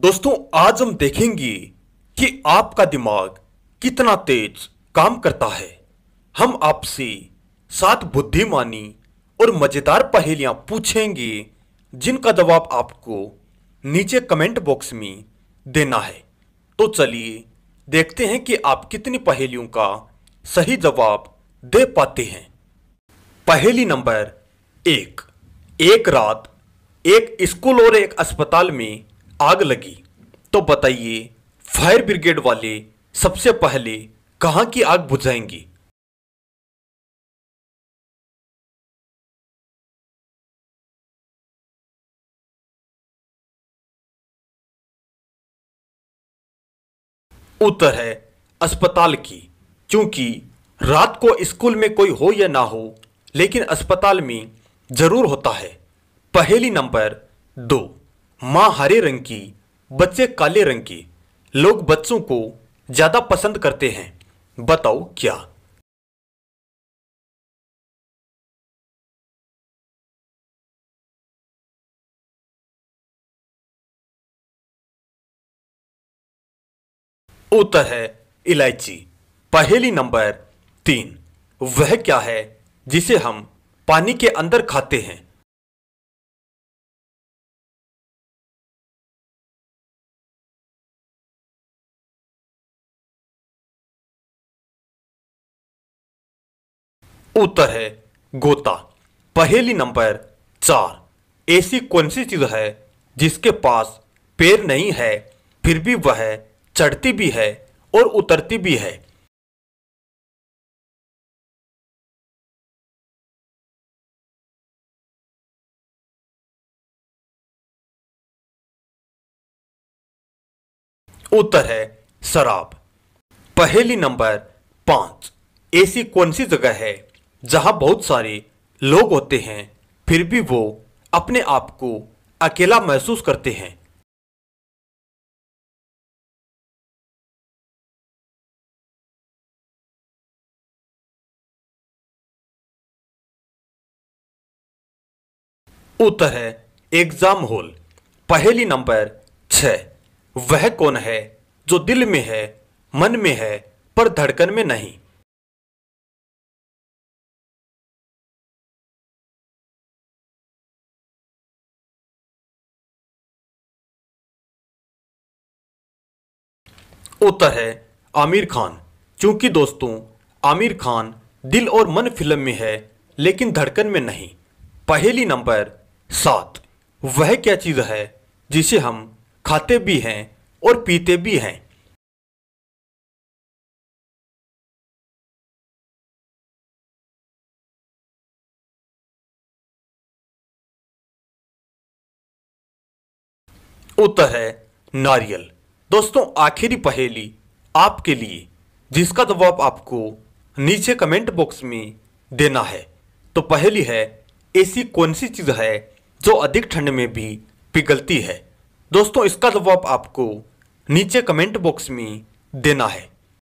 दोस्तों आज हम देखेंगे कि आपका दिमाग कितना तेज काम करता है हम आपसे सात बुद्धिमानी और मज़ेदार पहेलियां पूछेंगे जिनका जवाब आपको नीचे कमेंट बॉक्स में देना है तो चलिए देखते हैं कि आप कितनी पहेलियों का सही जवाब दे पाते हैं पहेली नंबर एक एक रात एक स्कूल और एक अस्पताल में आग लगी तो बताइए फायर ब्रिगेड वाले सबसे पहले कहां की आग बुझाएंगे उत्तर है अस्पताल की क्योंकि रात को स्कूल में कोई हो या ना हो लेकिन अस्पताल में जरूर होता है पहली नंबर दो माँ हरे रंग की बच्चे काले रंग की लोग बच्चों को ज़्यादा पसंद करते हैं बताओ क्या उत्तर है इलायची पहेली नंबर तीन वह क्या है जिसे हम पानी के अंदर खाते हैं उत्तर है गोता पहेली नंबर चार ऐसी कौन सी चीज़ है जिसके पास पैर नहीं है फिर भी वह चढ़ती भी है और उतरती भी है उत्तर है शराब पहेली नंबर पांच ऐसी कौन सी जगह है जहां बहुत सारे लोग होते हैं फिर भी वो अपने आप को अकेला महसूस करते हैं उत्तर है एग्जाम हॉल पहली नंबर छ वह कौन है जो दिल में है मन में है पर धड़कन में नहीं उत्तर है आमिर खान क्योंकि दोस्तों आमिर खान दिल और मन फिल्म में है लेकिन धड़कन में नहीं पहली नंबर सात वह क्या चीज़ है जिसे हम खाते भी हैं और पीते भी हैं उत्तर है नारियल दोस्तों आखिरी पहेली आपके लिए जिसका जवाब आपको नीचे कमेंट बॉक्स में देना है तो पहेली है ऐसी कौन सी चीज़ है जो अधिक ठंड में भी पिघलती है दोस्तों इसका जवाब आपको नीचे कमेंट बॉक्स में देना है